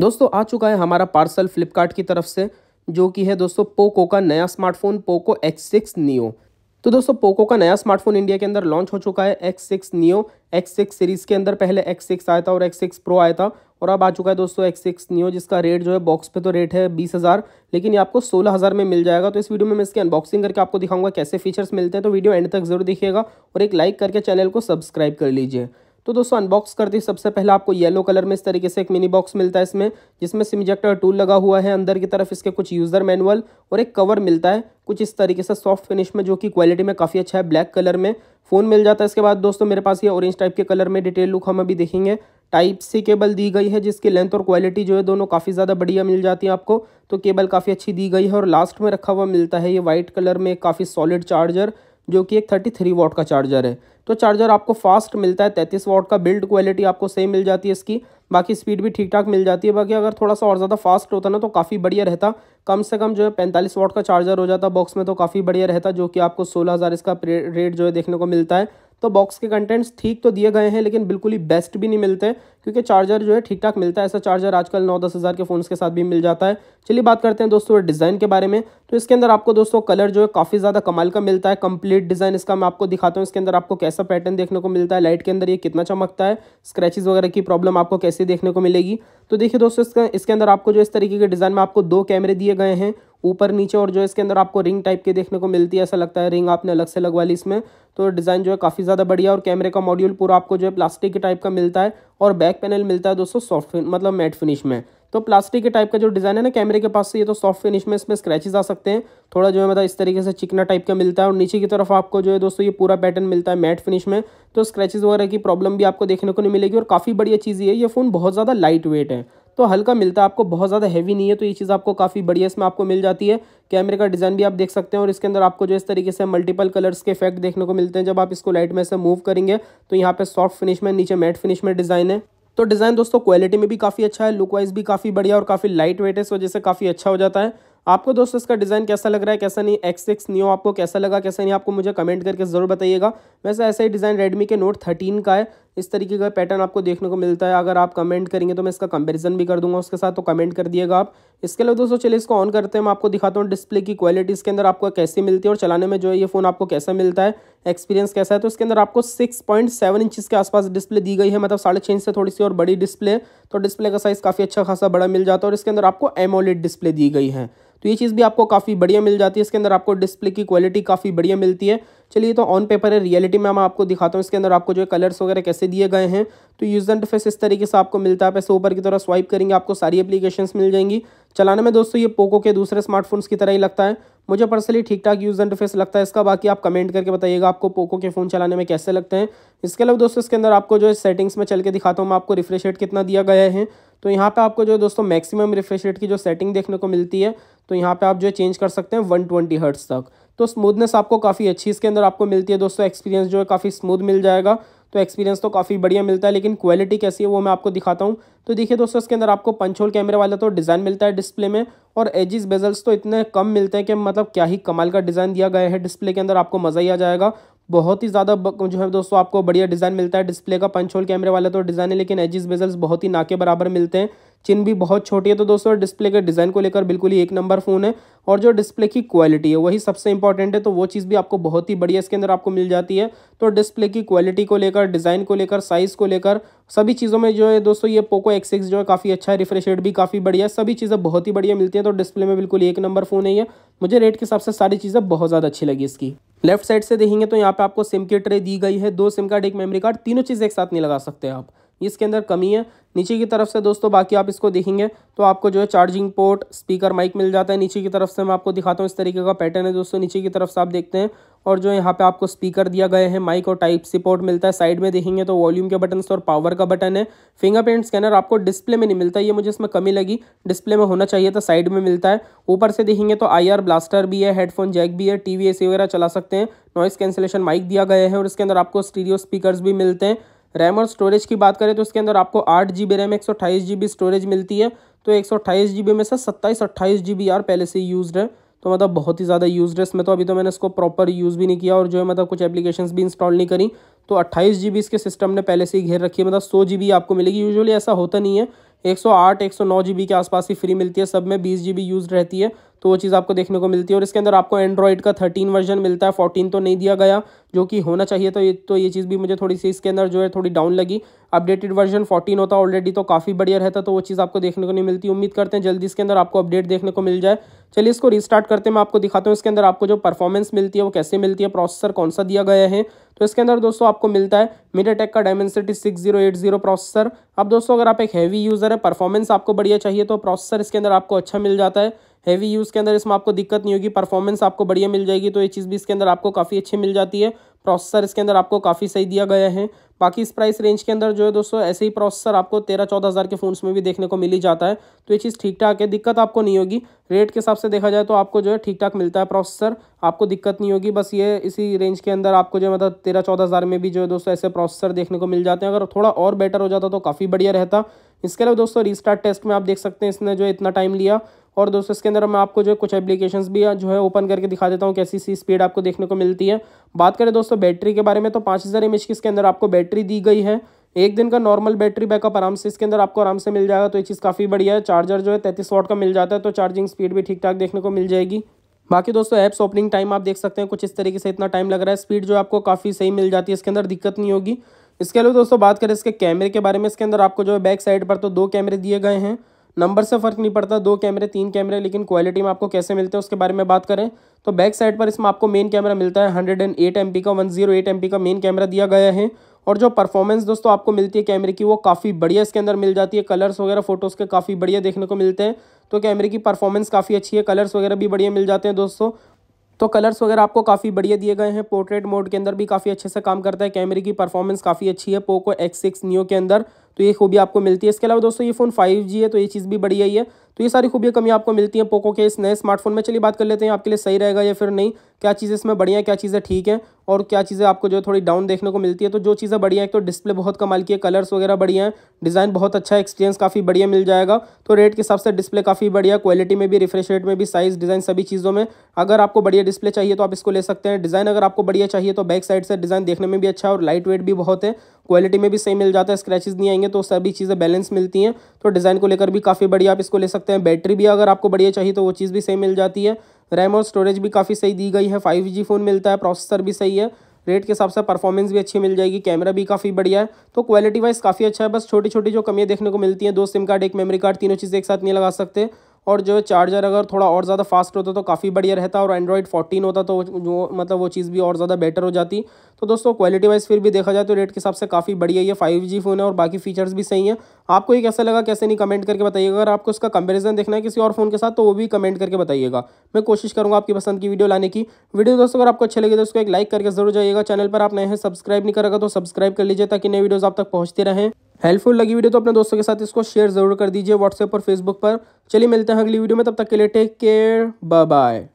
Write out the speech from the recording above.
दोस्तों आ चुका है हमारा पार्सल फ्लिपकार्ट की तरफ से जो कि है दोस्तों पोको का नया smartphone Poco X six Neo तो दोस्तों पोको का नया स्मार्टफोन इंडिया के अंदर लॉन्च हो चुका है X six Neo X six series के अंदर पहले एक्स सिक्स आया था और एक्स सिक्स प्रो आया था और अब आ चुका है दोस्तों X6 सिक्स नियो जिसका रेट जो है बॉक्स पे तो रेट है बीस हज़ार लेकिन ये आपको सोलह हज़ार में मिल जाएगा तो इस वीडियो में मैं इसकी अनबॉक्सिंग करके आपको दिखाऊंगा कैसे फीचर्स मिलते हैं तो वीडियो एंड तक जरूर दिखेगा और एक लाइक करके चैनल को सब्सक्राइब कर लीजिए तो दोस्तों अनबॉक्स करते ही सबसे पहले आपको येलो कलर में इस तरीके से एक मिनी बॉक्स मिलता है इसमें जिसमें सिम इजेक्टर टूल लगा हुआ है अंदर की तरफ इसके कुछ यूज़र मैनुअल और एक कवर मिलता है कुछ इस तरीके से सॉफ्ट फिनिश में जो कि क्वालिटी में काफ़ी अच्छा है ब्लैक कलर में फ़ोन मिल जाता है इसके बाद दोस्तों मेरे पास ये ऑरेंज टाइप के कलर में डिटेल लुक हम अभी देखेंगे टाइप सी केबल दी गई है जिसकी लेंथ और क्वालिटी जो है दोनों काफ़ी ज़्यादा बढ़िया मिल जाती है आपको तो केबल काफ़ी अच्छी दी गई है और लास्ट में रखा हुआ मिलता है ये वाइट कलर में काफ़ी सॉलिड चार्जर जो कि एक थर्टी थ्री वॉट का चार्जर है तो चार्जर आपको फास्ट मिलता है तैंतीस वॉट का बिल्ड क्वालिटी आपको सेम मिल जाती है इसकी बाकी स्पीड भी ठीक ठाक मिल जाती है बाकी अगर थोड़ा सा और ज़्यादा फास्ट होता ना तो काफ़ी बढ़िया रहता कम से कम जो है पैंतालीस वॉट का चार्जर हो जाता बॉक्स में तो काफ़ी बढ़िया रहता जो कि आपको सोलह हज़ार इसका रेट जो है देखने को मिलता है तो बॉक्स के कंटेंट्स ठीक तो दिए गए हैं लेकिन बिल्कुल ही बेस्ट भी नहीं मिलते क्योंकि चार्जर जो है ठीक ठाक मिलता है ऐसा चार्जर आजकल नौ दस हज़ार के फ़ोन्स के साथ भी मिल जाता है चलिए बात करते हैं दोस्तों डिज़ाइन के बारे में तो इसके अंदर आपको दोस्तों कलर जो है काफ़ी ज़्यादा कमाल का मिलता है कंप्लीट डिज़ाइन इसका मैं आपको दिखाता हूँ इसके अंदर आपको कैसा पैटर्न देखने को मिलता है लाइट के अंदर ये कितना चमकता है स्क्रैचेज वगैरह की प्रॉब्लम आपको कैसे देखने को मिलेगी तो देखिए दोस्तों इसके अंदर आपको जो इस तरीके के डिज़ाइन में आपको दो कैमरे दिए गए हैं ऊपर नीचे और जो इसके अंदर आपको रिंग टाइप के देखने को मिलती है ऐसा लगता है रिंग आपने अलग से लगवा ली इसमें तो डिज़ाइन जो है काफ़ी ज़्यादा बढ़िया और कैमरे का मॉड्यूल पूरा आपको जो है प्लास्टिक के टाइप का मिलता है और बैक पैनल मिलता है दोस्तों सॉफ्ट मतलब मैट फिनिश में तो प्लास्टिक के टाइप का जो डिज़ाइन है ना कैमरे के पास से ये तो सॉफ्ट फिनिश में इसमें स्क्रैचेज आ सकते हैं थोड़ा जो है मतलब इस तरीके से चिकना टाइप का मिलता है और नीचे की तरफ आपको जो है दोस्तों ये पूरा पैटर्न मिलता है मैट फिनिश में तो स्क्रैचेज वगैरह की प्रॉब्लम भी आपको देखने को नहीं मिलेगी और काफ़ी बढ़िया चीज़ ये ये फ़ोन बहुत ज़्यादा लाइट वेट है तो हल्का मिलता है आपको बहुत ज़्यादा हैवी नहीं है तो ये चीज़ आपको काफ़ी बढ़िया इसमें आपको मिल जाती है कैमरे का डिज़ाइन भी आप देख सकते हैं और इसके अंदर आपको जो इस तरीके से मल्टीपल कलर्स के इफेक्ट देखने को मिलते हैं जब आप इसको लाइट में से मूव करेंगे तो यहाँ पे सॉफ्ट फिनिश में नीचे मैट फिनिश में डिज़ाइन है तो डिज़ाइन दोस्तों क्वालिटी में भी काफ़ी अच्छा है लुक वाइज भी काफ़ी बढ़िया और काफ़ी लाइट वेट है इस वजह से काफ़ी अच्छा हो जाता है आपको दोस्तों इसका डिज़ाइन कैसा लग रहा है कैसा नहीं एक्स सिक्स न्यू आपको कैसा लगा कैसा नहीं आपको मुझे कमेंट करके ज़रूर बताइएगा वैसे ऐसा ही डिज़ाइन रेडमी के नोट थर्टीन का है इस तरीके का पैटर्न आपको देखने को मिलता है अगर आप कमेंट करेंगे तो मैं इसका कंपेरिजन भी कर दूंगा उसके साथ तो कमेंट कर दिएगा आप इसके अलावा दोस्तों चलिए इसको ऑन करते हैं मैं आपको दिखाता हूँ डिस्प्ले की क्वालिटी इसके अंदर आपको कैसी मिलती है और चलाने में जो है ये फ़ोन आपको कैसा मिलता है एक्सपीरियंस कैसा है तो इसके अंदर आपको सिक्स पॉइंट सेवन इंचज़ के आसपास डिस्प्ले दी गई है मतलब साढ़े छः इंच से थोड़ी सी और बड़ी डिस्प्ले तो डिस्प्ले का साइज़ काफ़ी अच्छा खासा बड़ा मिल जाता है और इसके अंदर आपको एमोलेड डिस्प्ले दी गई है तो ये चीज़ भी आपको काफ़ी बढ़िया मिल जाती है इसके अंदर आपको डिस्प्ले की क्वालिटी काफ़ी बढ़िया मिलती है चलिए तो ऑन पेपर है रियलिटी में मैं आपको दिखाता हूँ इसके अंदर आपको जो है कलर्स वगैरह कैसे दिए गए हैं तो यूज एंड फेस इस तरीके से आपको मिलता है पैसे ऊपर की तरह स्वाइप करेंगे आपको सारी एप्लीकेशन मिल जाएंगी चलाने में दोस्तों ये पोको के दूसरे स्मार्टफोन्स की तरह ही लगता है मुझे पर्सनली ठीक ठाक यूज एंड फेस लगता है इसका बाकी आप कमेंट करके बताइएगा आपको पोको के फ़ोन चलाने में कैसे लगते हैं इसके अलावा दोस्तों इसके अंदर आपको जो है सेटिंग्स में चल के दिखाता हूँ मैं आपको रिफ्रेश रेट कितना दिया गया है तो यहाँ पे आपको जो है दोस्तों मैक्सिमम रिफ्रेश रेट की जो सेटिंग देखने को मिलती है तो यहाँ पे आप जो चेंज कर सकते हैं वन ट्वेंटी हर्ट्स तक तो स्मूथनेस आपको काफ़ी अच्छी इसके अंदर आपको मिलती है दोस्तों एक्सपीरियंस जो है काफ़ी स्मूथ मिल जाएगा तो एक्सपीरियंस तो काफ़ी बढ़िया मिलता है लेकिन क्वालिटी कैसी है वो मैं आपको दिखाता हूँ तो देखिए दोस्तों इसके अंदर आपको पंचोल कैमरे वाला तो डिज़ाइन मिलता है डिस्प्ले में और एजिस बेजल्स तो इतने कम मिलते हैं कि मतलब क्या ही कमाल का डिज़ाइन दिया गया है डिस्प्ले के अंदर आपको मज़ा ही आ जाएगा बहुत ही ज़्यादा जो है दोस्तों आपको बढ़िया डिज़ाइन मिलता है डिस्प्ले का पंच होल कैमरे वाला तो डिज़ाइन है लेकिन एजिस बेजल्स बहुत ही ना के बराबर मिलते हैं चिन भी बहुत छोटी है तो दोस्तों डिस्प्ले के डिज़ाइन को लेकर बिल्कुल ही एक नंबर फ़ोन है और जो डिस्प्ले की क्वालिटी है वही सबसे इंपॉर्टेंट है तो वो चीज़ भी आपको बहुत ही बढ़िया इसके अंदर आपको मिल जाती है तो डिस्प्ले की क्वालिटी को लेकर डिज़ाइन को लेकर साइज़ को लेकर सभी चीज़ों में जो है दोस्तों ये पोको एक्स जो है काफ़ी अच्छा है रिफ्रेश रेट भी काफ़ी बढ़िया है सभी चीज़ें बहुत ही बढ़िया मिलती हैं तो डिस्प्ले में बिल्कुल एक नंबर फ़ोन है ये मुझे रेट के हिसाब से सारी चीज़ें बहुत ज़्यादा अच्छी लगी इसकी लेफ्ट साइड से देखेंगे तो यहाँ पे आपको सिम की ट्रे दी गई है दो सिम कार्ड एक मेमोरी कार्ड तीनों चीज़ एक साथ नहीं लगा सकते आप इसके अंदर कमी है नीचे की तरफ से दोस्तों बाकी आप इसको देखेंगे तो आपको जो है चार्जिंग पोर्ट स्पीकर माइक मिल जाता है नीचे की तरफ से मैं आपको दिखाता हूँ इस तरीके का पैटर्न है दोस्तों नीचे की तरफ से आप देखते हैं और जो यहाँ पे आपको स्पीकर दिया गया है माइक और टाइप सी पोर्ट मिलता है साइड में देखेंगे तो वॉल्यूम के बटन और पावर का बटन है फिंगरप्रिंट स्कैनर आपको डिस्प्ले में नहीं मिलता ये मुझे इसमें कमी लगी डिस्प्ले में होना चाहिए था साइड में मिलता है ऊपर से देखेंगे तो आई ब्लास्टर भी है हेडफोन जैक भी है टी वी वगैरह चला सकते हैं नॉइस कैंसिलेशन माइक दिया गया है और इसके अंदर आपको स्टीरियो स्पीकर भी मिलते हैं रैम और स्टोरेज की बात करें तो इसके अंदर आपको आठ जी बी रैम एक सौ अठाईस जी बी स्टोरेज मिलती है तो एक सौ अट्ठाईस जी बी में से सत्ताईस अट्ठाईस जी बी यार पहले से यूज़ है तो मतलब बहुत ही ज़्यादा यूज है इसमें तो अभी तो मैंने इसको प्रॉपर यूज़ भी नहीं किया और जो है मतलब कुछ एप्लीकेशंस भी इंस्टॉल नहीं करी तो अट्ठाईस जी इसके सिस्टम ने पहले से ही घेर रखी है मतलब सौ जी आपको मिलेगी यूजुअली ऐसा होता नहीं है एक सौ आठ एक सौ नौ जी बी के आसपास ही फ्री मिलती है सब में बीस जी बी यूज़ रहती है तो वो चीज़ आपको देखने को मिलती है और इसके अंदर आपको एंड्रॉइड का थर्टीन वर्जन मिलता है फोर्टीन तो नहीं दिया गया जो कि होना चाहिए तो ये तो ये चीज़ भी मुझे थोड़ी सी इसके अंदर जो है थोड़ी डाउन लगी अपडेटेड वर्जन फोर्टीन होता ऑलरेडी तो काफ़ी बढ़िया रहता तो वो चीज़ आपको देखने को नहीं मिलती उम्मीद करते हैं जल्दी इसके अंदर आपको अपडेट देखने को मिल जाए चलिए इसको रिस्टार्ट करते हैं मैं आपको दिखाता हूँ इसके अंदर आपको जो परफॉर्मेंस मिलती है वो कैसे मिलती है प्रोसेसर कौन सा दिया गया है तो इसके अंदर दोस्तों आपको मिलता है मीडियाटेक का Dimensity six zero eight zero processor अब दोस्तों अगर आप एक हैवी यूज़र है परफॉर्मेंस आपको बढ़िया चाहिए तो प्रोसेसर इसके अंदर आपको अच्छा मिल जाता है हैवी यूज़ के अंदर इसमें आपको दिक्कत नहीं होगी परफॉर्मेंस आपको बढ़िया मिल जाएगी तो ये चीज़ भी इसके अंदर आपको काफ़ी अच्छी मिल जाती है प्रोसेसर इसके अंदर आपको काफ़ी सही दिया गया है बाकी इस प्राइस रेंज के अंदर जो है दोस्तों ऐसे ही प्रोसेसर आपको तेरह चौदह हज़ार के फ़ोन्स में भी देखने को मिल ही जाता है तो ये चीज़ ठीक ठाक है दिक्कत आपको नहीं होगी रेट के हिसाब से देखा जाए तो आपको जो है ठीक ठाक मिलता है प्रोसेसर आपको दिक्कत नहीं होगी बस ये इसी रेंज के अंदर आपको जो है मतलब तेरह चौदह हज़ार में भी जो है दोस्तों ऐसे प्रोसेसर देखने को मिल जाते हैं अगर थोड़ा और बेटर हो जाता तो काफ़ी बढ़िया रहता इसके अलावा दोस्तों रीस्टार्ट टेस्ट में आप देख सकते हैं इसने जो है इतना टाइम लिया और दोस्तों इसके अंदर मैं आपको जो है कुछ एप्लीकेशंस भी जो है ओपन करके दिखा देता हूँ कैसी सी स्पीड आपको देखने को मिलती है बात करें दोस्तों बैटरी के बारे में तो पाँच हज़ार एम की इसके अंदर आपको बैटरी दी गई है एक दिन का नॉर्मल बैटरी बैकअप आराम से इसके अंदर आपको आराम से मिल जाएगा तो ये चीज़ काफ़ी बढ़िया है चार्जर जो है तैंतीस वॉट का मिल जाता है तो चार्जिंग स्पीड भी ठीक ठाक देखने को मिल जाएगी बाकी दोस्तों ऐप्स ओपनिंग टाइम आप देख सकते हैं कुछ इस तरीके से इतना टाइम लग रहा है स्पीड जो आपको काफ़ी सही मिल जाती है इसके अंदर दिक्कत नहीं होगी इसके अलावा दोस्तों बात करें इसके कैमरे के बारे में इसके अंदर आपको जो है बैक साइड पर तो दो कैमरे दिए गए हैं नंबर से फ़र्क नहीं पड़ता दो कैमरे तीन कैमरे लेकिन क्वालिटी में आपको कैसे मिलते हैं उसके बारे में बात करें तो बैक साइड पर इसमें आपको मेन कैमरा मिलता है hundred and eight M P का one zero eight M P का मेन कैमरा दिया गया है और जो परफॉर्मेंस दोस्तों आपको मिलती है कैमरे की वो काफ़ी बढ़िया इसके अंदर मिल जाती है कलर्स वगैरह फ़ोटोज़ के काफ़ी बढ़िया देखने को मिलते हैं तो कैमरे की परफॉर्मेंस काफ़ी अच्छी है कलर्स वगैरह भी बढ़िया मिल जाते हैं दोस्तों तो कलर्स वगैरह आपको काफ़ी बढ़िया दिए गए हैं पोर्ट्रेट मोड के अंदर भी काफ़ी अच्छे से काम करता है कैमरे की परफॉर्मेंस काफ़ी अच्छी है पोको एक्स सिक्स के अंदर तो ये खूबी आपको मिलती है इसके अलावा दोस्तों ये फ़ोन फाइव जी है तो ये चीज़ भी बढ़िया ही है तो ये सारी खूबियाँ कमी आपको मिलती हैं पोको के इस नए स्मार्टफोन में चलिए बात कर लेते हैं आपके लिए सही रहेगा या फिर नहीं क्या चीज़ें इसमें बढ़िया क्या चीज़ें ठीक हैं और क्या चीज़ें आपको जो थोड़ी डाउन देखने को मिलती है तो जो चीज़ें बढ़िया है तो डिस्प्ले बहुत कमाल की है कलर्स वगैरह बढ़िया है डिज़ाइन बहुत अच्छा है एक्सपीरियंस काफ़ी बढ़िया मिल जाएगा तो रेट के हिसाब से डिस्प्ले काफ़ी बढ़िया क्वालिटी में भी रिफ्रेश रेट में भी साइज़ डिज़ाइन सभी चीज़ों में अगर आपको बढ़िया डिस्प्ले चाहिए तो आप इसको ले सकते हैं डिज़ाइन अगर आपको बढ़िया चाहिए तो बैक साइड से डिज़ाइन देखने में भी अच्छा और लाइट वेट भी बहुत है क्वालिटी में भी सही मिल जाता है स्क्रैचेज नहीं आएंगे तो सभी चीज़ें बैलेंस मिलती हैं तो डिज़ाइन को लेकर भी काफ़ी बढ़िया आप इसको ले सकते हैं बैटरी भी अगर आपको बढ़िया चाहिए तो वो चीज़ भी सही मिल जाती है रैम और स्टोरेज भी काफ़ी सही दी गई है फाइव फ़ोन मिलता है प्रोसेसर भी सही है रेट के हिसाब से परफॉर्मेंस भी अच्छी मिल जाएगी कैमरा भी काफ़ी बढ़िया है तो क्वालिटी वाइज काफ़ी अच्छा है बस छोटी छोटी जो कमियाँ देखने को मिलती हैं दो सिम कार्ड एक मेमोरी कार्ड तीनों चीज़ें एक साथ नहीं लगा सकते और जो चार्जर अगर थोड़ा और ज़्यादा फास्ट होता तो काफ़ी बढ़िया रहता और एंड्रॉइड फोर्टीन होता तो जो मतलब वो चीज़ भी और ज़्यादा बेटर हो जाती तो दोस्तों क्वालिटी वाइज फिर भी देखा जाए तो रेट के हिसाब से काफ़ी बढ़िया ये फाइव जी फ़ोन है और बाकी फीचर्स भी सही हैं आपको ये कैसा लगा कैसे नहीं कमेंट करके बताइएगा अगर आपको उसका कंपेरिजन देखना है किसी और फ़ोन के साथ तो वो भी कमेंट करके बताइएगा मैं कोशिश करूँगा आपकी पसंद की वीडियो लाने की वीडियो दोस्तों अगर आपको अच्छे लगे तो उसको एक लाइक करके जरूर जाइएगा चैनल पर आप नए हैं सब्सक्राइब नहीं करेगा तो सब्सक्राइब कर लीजिए ताकि नए वीडियोज़ आप तक पहुँचते रहें हेल्पफुल लगी वीडियो तो अपने दोस्तों के साथ इसको शेयर जरूर कर दीजिए व्हाट्सएप और फेसबुक पर चलिए मिलते हैं अगली वीडियो में तब तक के लिए टेक केयर बाय बाय